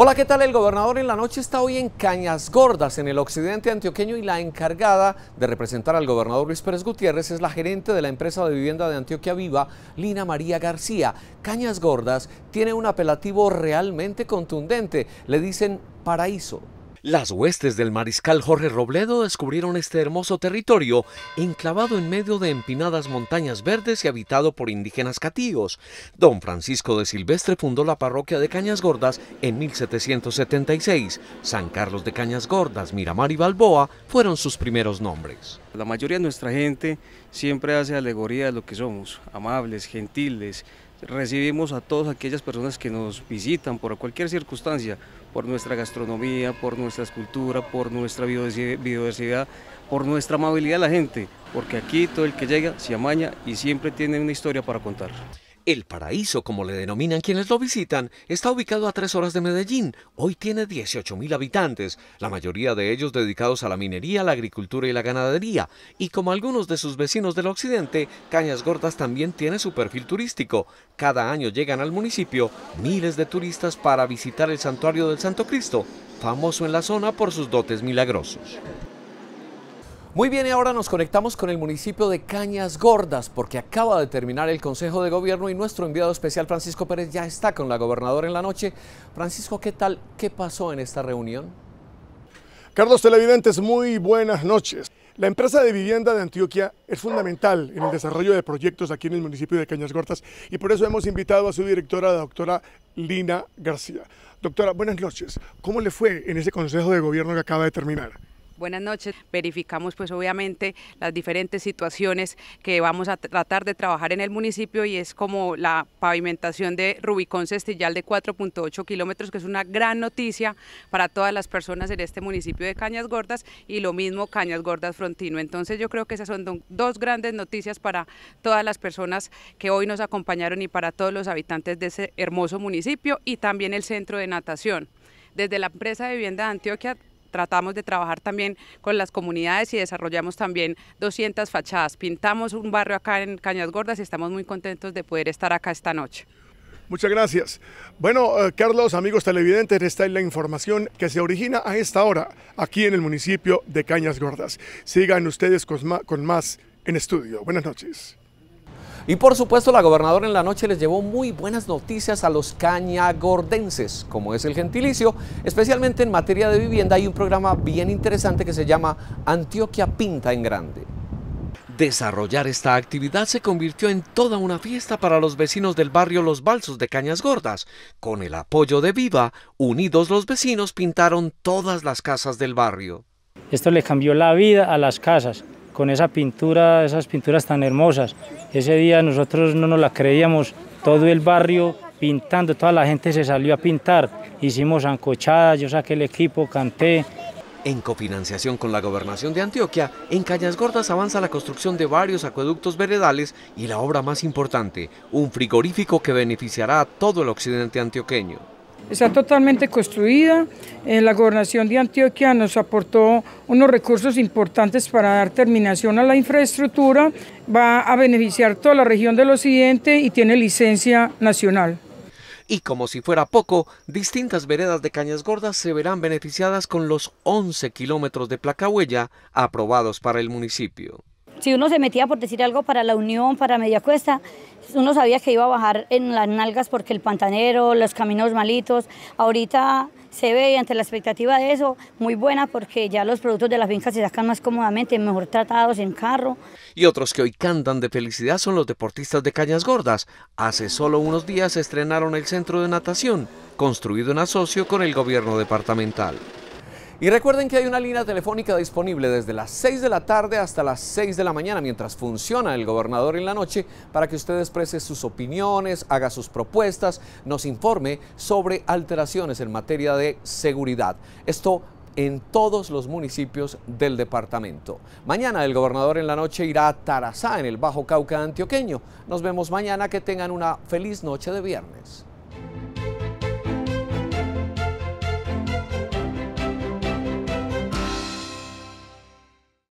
Hola, ¿qué tal? El gobernador en la noche está hoy en Cañas Gordas, en el occidente antioqueño, y la encargada de representar al gobernador Luis Pérez Gutiérrez es la gerente de la empresa de vivienda de Antioquia Viva, Lina María García. Cañas Gordas tiene un apelativo realmente contundente, le dicen paraíso las huestes del mariscal Jorge Robledo descubrieron este hermoso territorio enclavado en medio de empinadas montañas verdes y habitado por indígenas catíos. Don Francisco de Silvestre fundó la parroquia de Cañas Gordas en 1776. San Carlos de Cañas Gordas, Miramar y Balboa fueron sus primeros nombres. La mayoría de nuestra gente siempre hace alegoría de lo que somos, amables, gentiles. Recibimos a todas aquellas personas que nos visitan por cualquier circunstancia, por nuestra gastronomía, por nuestra escultura, por nuestra biodiversidad, por nuestra amabilidad a la gente, porque aquí todo el que llega se amaña y siempre tiene una historia para contar. El Paraíso, como le denominan quienes lo visitan, está ubicado a tres horas de Medellín. Hoy tiene 18.000 habitantes, la mayoría de ellos dedicados a la minería, la agricultura y la ganadería. Y como algunos de sus vecinos del occidente, Cañas Gordas también tiene su perfil turístico. Cada año llegan al municipio miles de turistas para visitar el santuario del Santo Cristo, famoso en la zona por sus dotes milagrosos. Muy bien, ahora nos conectamos con el municipio de Cañas Gordas, porque acaba de terminar el Consejo de Gobierno y nuestro enviado especial Francisco Pérez ya está con la gobernadora en la noche. Francisco, ¿qué tal? ¿Qué pasó en esta reunión? Carlos Televidentes, muy buenas noches. La empresa de vivienda de Antioquia es fundamental en el desarrollo de proyectos aquí en el municipio de Cañas Gordas y por eso hemos invitado a su directora, la doctora Lina García. Doctora, buenas noches. ¿Cómo le fue en ese Consejo de Gobierno que acaba de terminar? Buenas noches. Verificamos pues obviamente las diferentes situaciones que vamos a tratar de trabajar en el municipio y es como la pavimentación de Rubicón Cestillal de 4.8 kilómetros, que es una gran noticia para todas las personas en este municipio de Cañas Gordas y lo mismo Cañas Gordas Frontino. Entonces yo creo que esas son dos grandes noticias para todas las personas que hoy nos acompañaron y para todos los habitantes de ese hermoso municipio y también el centro de natación. Desde la empresa de vivienda de Antioquia tratamos de trabajar también con las comunidades y desarrollamos también 200 fachadas. Pintamos un barrio acá en Cañas Gordas y estamos muy contentos de poder estar acá esta noche. Muchas gracias. Bueno, eh, Carlos, amigos televidentes, esta es la información que se origina a esta hora aquí en el municipio de Cañas Gordas. Sigan ustedes con más en estudio. Buenas noches. Y por supuesto, la gobernadora en la noche les llevó muy buenas noticias a los cañagordenses, como es el gentilicio, especialmente en materia de vivienda. Hay un programa bien interesante que se llama Antioquia Pinta en Grande. Desarrollar esta actividad se convirtió en toda una fiesta para los vecinos del barrio Los Balsos de Cañas Gordas. Con el apoyo de Viva, unidos los vecinos pintaron todas las casas del barrio. Esto le cambió la vida a las casas con esa pintura, esas pinturas tan hermosas. Ese día nosotros no nos la creíamos, todo el barrio pintando, toda la gente se salió a pintar, hicimos ancochadas, yo saqué el equipo, canté. En cofinanciación con la Gobernación de Antioquia, en Cañas Gordas avanza la construcción de varios acueductos veredales y la obra más importante, un frigorífico que beneficiará a todo el occidente antioqueño. Está totalmente construida. la gobernación de Antioquia nos aportó unos recursos importantes para dar terminación a la infraestructura. Va a beneficiar toda la región del occidente y tiene licencia nacional. Y como si fuera poco, distintas veredas de Cañas Gordas se verán beneficiadas con los 11 kilómetros de placa huella aprobados para el municipio si uno se metía, por decir algo, para la Unión, para Media Cuesta, uno sabía que iba a bajar en las nalgas porque el pantanero, los caminos malitos, ahorita se ve ante la expectativa de eso, muy buena porque ya los productos de las fincas se sacan más cómodamente, mejor tratados en carro. Y otros que hoy cantan de felicidad son los deportistas de Cañas Gordas. Hace solo unos días estrenaron el centro de natación, construido en asocio con el gobierno departamental. Y recuerden que hay una línea telefónica disponible desde las 6 de la tarde hasta las 6 de la mañana, mientras funciona el gobernador en la noche, para que usted exprese sus opiniones, haga sus propuestas, nos informe sobre alteraciones en materia de seguridad. Esto en todos los municipios del departamento. Mañana el gobernador en la noche irá a Tarazá, en el Bajo Cauca antioqueño. Nos vemos mañana, que tengan una feliz noche de viernes.